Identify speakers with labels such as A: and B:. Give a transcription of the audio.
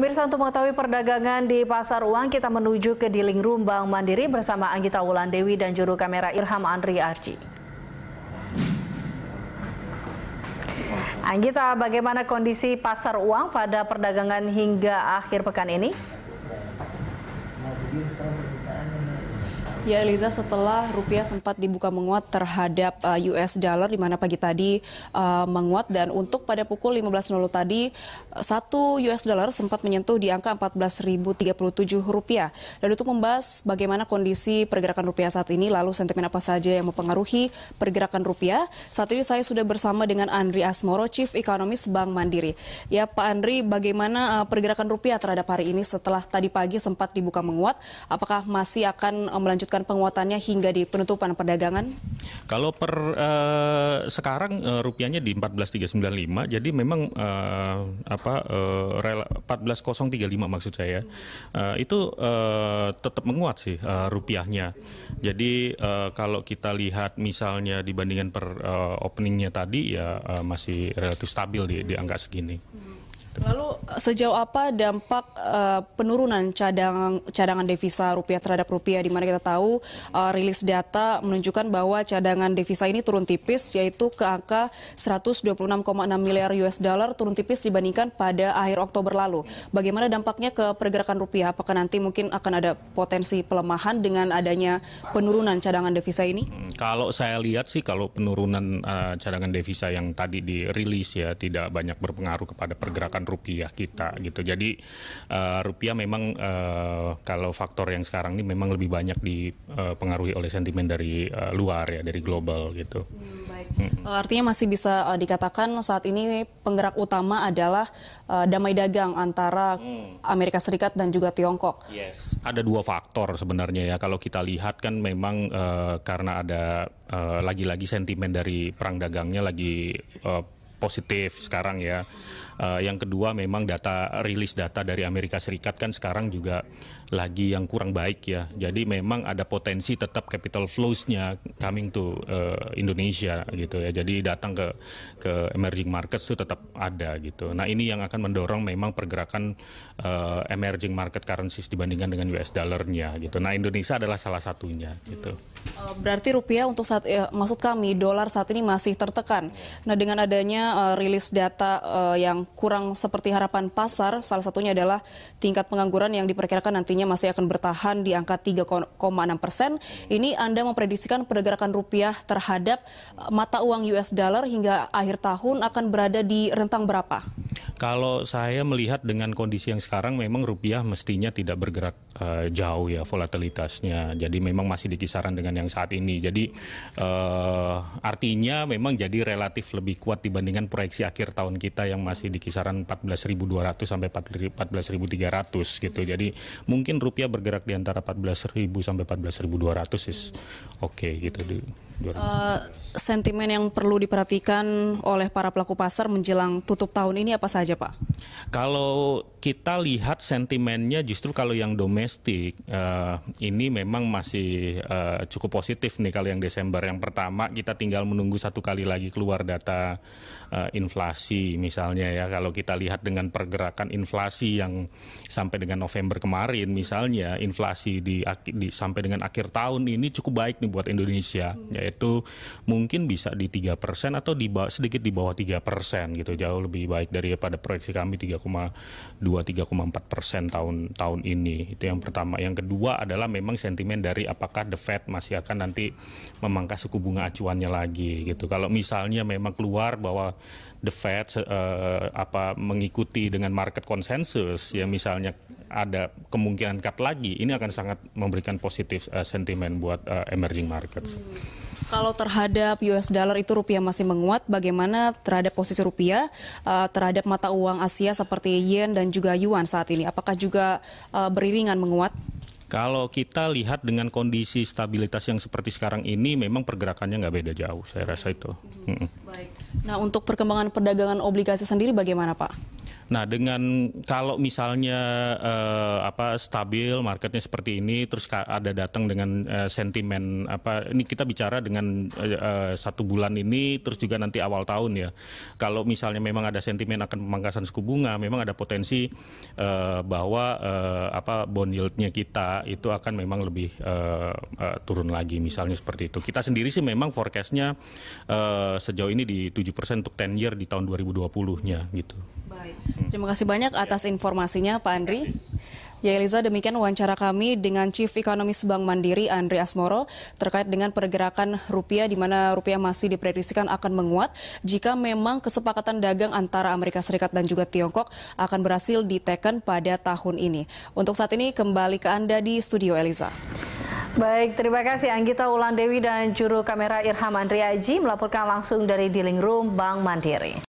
A: Pemirsa untuk mengetahui perdagangan di pasar uang, kita menuju ke Diling Rumbang Mandiri bersama Anggita Wulan Dewi dan juru kamera Irham Andri Arji. Anggita, bagaimana kondisi pasar uang pada perdagangan hingga akhir pekan ini? Ya Eliza, setelah rupiah sempat dibuka menguat terhadap uh, US dollar di mana pagi tadi uh, menguat dan untuk pada pukul 15.00 tadi uh, satu US dollar sempat menyentuh di angka 14.037 rupiah. Dan untuk membahas bagaimana kondisi pergerakan rupiah saat ini, lalu sentimen apa saja yang mempengaruhi pergerakan rupiah, saat ini saya sudah bersama dengan Andri Asmoro, Chief Economist Bank Mandiri. Ya Pak Andri, bagaimana uh, pergerakan rupiah terhadap hari ini setelah tadi pagi sempat dibuka menguat? Apakah masih akan uh, melanjutkan melanjutkan penguatannya hingga di penutupan perdagangan?
B: Kalau per uh, sekarang uh, rupiahnya di 14.395, jadi memang uh, apa uh, 14.035 maksud saya uh, itu uh, tetap menguat sih uh, rupiahnya. Jadi uh, kalau kita lihat misalnya dibandingkan per uh, openingnya tadi ya uh, masih relatif stabil di, di angka segini.
A: Lalu sejauh apa dampak uh, penurunan cadangan cadangan devisa rupiah terhadap rupiah di mana kita tahu uh, rilis data menunjukkan bahwa cadangan devisa ini turun tipis yaitu ke angka 126,6 miliar US dollar turun tipis dibandingkan pada akhir Oktober lalu. Bagaimana dampaknya ke pergerakan rupiah? Apakah nanti mungkin akan ada potensi pelemahan dengan adanya penurunan cadangan devisa ini? Hmm.
B: Kalau saya lihat sih kalau penurunan uh, cadangan devisa yang tadi dirilis ya tidak banyak berpengaruh kepada pergerakan rupiah kita gitu. Jadi uh, rupiah memang uh, kalau faktor yang sekarang ini memang lebih banyak dipengaruhi oleh sentimen dari uh, luar ya dari global gitu. Hmm. Baik.
A: Eh, artinya masih bisa uh, dikatakan saat ini penggerak utama adalah uh, damai dagang antara mm. Amerika Serikat dan juga Tiongkok. Yes.
B: Ada dua faktor sebenarnya ya kalau kita lihat kan memang uh, karena ada uh, lagi-lagi sentimen dari perang dagangnya lagi uh, positif sekarang ya. Uh, yang kedua memang data rilis data dari Amerika Serikat kan sekarang juga lagi yang kurang baik ya. Jadi memang ada potensi tetap capital flows-nya coming to uh, Indonesia gitu ya. Jadi datang ke ke emerging markets itu tetap ada gitu. Nah, ini yang akan mendorong memang pergerakan uh, emerging market currencies dibandingkan dengan US dollar-nya gitu. Nah, Indonesia adalah salah satunya gitu. Hmm.
A: Eh, berarti rupiah untuk saat ya, maksud kami dolar saat ini masih tertekan. Nah, dengan adanya uh, rilis data uh, yang kurang seperti harapan pasar, salah satunya adalah tingkat pengangguran yang diperkirakan nantinya artinya masih akan bertahan di angka 3,6 persen. Ini Anda memprediksikan pergerakan rupiah terhadap eh, mata uang US dollar hingga akhir tahun akan berada di rentang berapa?
B: Kalau saya melihat dengan kondisi yang sekarang memang rupiah mestinya tidak bergerak uh, jauh ya volatilitasnya. Jadi memang masih di kisaran dengan yang saat ini. Jadi uh, artinya memang jadi relatif lebih kuat dibandingkan proyeksi akhir tahun kita yang masih di kisaran 14.200 sampai 14.300 gitu. Jadi mungkin rupiah bergerak di antara 14.000 sampai 14.200 is oke okay, gitu. Uh,
A: sentimen yang perlu diperhatikan oleh para pelaku pasar menjelang tutup tahun ini apa saja? saja Pak?
B: Kalau kita lihat sentimennya justru kalau yang domestik uh, ini memang masih uh, cukup positif nih kalau yang Desember yang pertama kita tinggal menunggu satu kali lagi keluar data uh, inflasi misalnya ya kalau kita lihat dengan pergerakan inflasi yang sampai dengan November kemarin misalnya inflasi di, di sampai dengan akhir tahun ini cukup baik nih buat Indonesia hmm. yaitu mungkin bisa di tiga persen atau di sedikit di bawah tiga persen gitu jauh lebih baik daripada proyeksi kami 3,2 3,4 persen tahun tahun ini itu yang pertama yang kedua adalah memang sentimen dari apakah the Fed masih akan nanti memangkas suku bunga acuannya lagi gitu kalau misalnya memang keluar bahwa the Fed uh, apa mengikuti dengan market consensus, ya misalnya ada kemungkinan cut lagi ini akan sangat memberikan positif uh, sentimen buat uh, emerging markets. Hmm.
A: Kalau terhadap US dollar itu rupiah masih menguat, bagaimana terhadap posisi rupiah uh, terhadap mata uang Asia seperti yen dan juga yuan saat ini? Apakah juga uh, beriringan menguat?
B: Kalau kita lihat dengan kondisi stabilitas yang seperti sekarang ini, memang pergerakannya nggak beda jauh. Saya rasa itu. Baik.
A: Nah, untuk perkembangan perdagangan obligasi sendiri bagaimana, Pak?
B: Nah, dengan kalau misalnya uh, apa stabil marketnya seperti ini, terus ada datang dengan uh, sentimen apa ini kita bicara dengan uh, satu bulan ini, terus juga nanti awal tahun ya. Kalau misalnya memang ada sentimen akan pemangkasan suku bunga, memang ada potensi uh, bahwa uh, apa bond yieldnya kita itu akan memang lebih uh, uh, turun lagi, misalnya seperti itu. Kita sendiri sih memang forecastnya uh, sejauh ini di tujuh persen untuk 10 year di tahun 2020-nya gitu.
A: Baik. Hmm. Terima kasih banyak atas informasinya Pak Andri. Ya Eliza, demikian wawancara kami dengan Chief Economist Bank Mandiri Andri Asmoro terkait dengan pergerakan rupiah di mana rupiah masih diprediksikan akan menguat jika memang kesepakatan dagang antara Amerika Serikat dan juga Tiongkok akan berhasil diteken pada tahun ini. Untuk saat ini kembali ke Anda di studio Eliza. Baik, terima kasih Anggita Ulandewi dan juru kamera Irham Andri Aji melaporkan langsung dari Dealing Room Bank Mandiri.